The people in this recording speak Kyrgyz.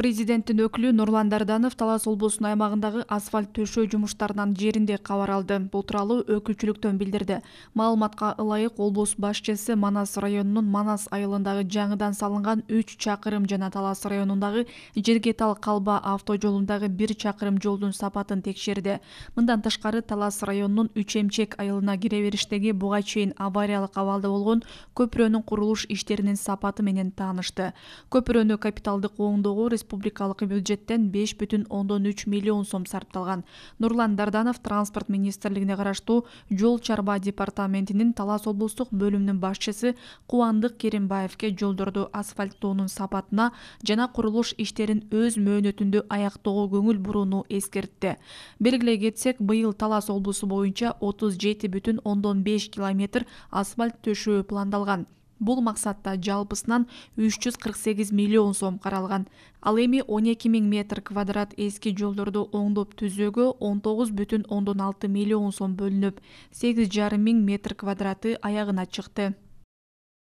президенттин өкүлү нурлан дарданов талас облусунун аймагындагы асфальт төшөө жумуштарынан жеринде кабар алды бул тууралуу өкүлчүлүктөн билдирди маалыматка ылайык облус башчысы манас районунун манас айылындагы жаңыдан салынган үч чакырым жана талас районундагы жерге тал калба автожолундагы бир чакырым жолдун сапатын текшерди мындан тышкары талас районунун үч эмчек айылына кире бериштеги буга чейин авариялык абалда болгон көпүрөнүн курулуш иштеринин сапаты менен таанышты көпүрөнү капиталдык оңдоого республикалык бюджеттен беш бүтүн ондон үч миллион сом сарпталган нурлан дарданов транспорт министрлигине караштуу жол чарба департаментинин талас облустук бөлүмүнүн башчысы кубандык керимбаевке жолдорду асфальттоонун сапатына жана курулуш иштерин өз мөөнөтүндө аяктоого көңүл бурууну эскертти белгилей кетсек быйыл талас облусу боюнча отуз жети бүтүн ондон беш километр асфальт төшөө пландалган бул максатта жалпысынан үч жүз кырк сегиз миллион сом каралган ал эми он эки миң метр квадрат эски жолдорду оңдоп түзөөгө он тогуз бүтүн ондон алты миллион сом бөлүнүп сегиз жарым миң метр квадраты аягына чыкты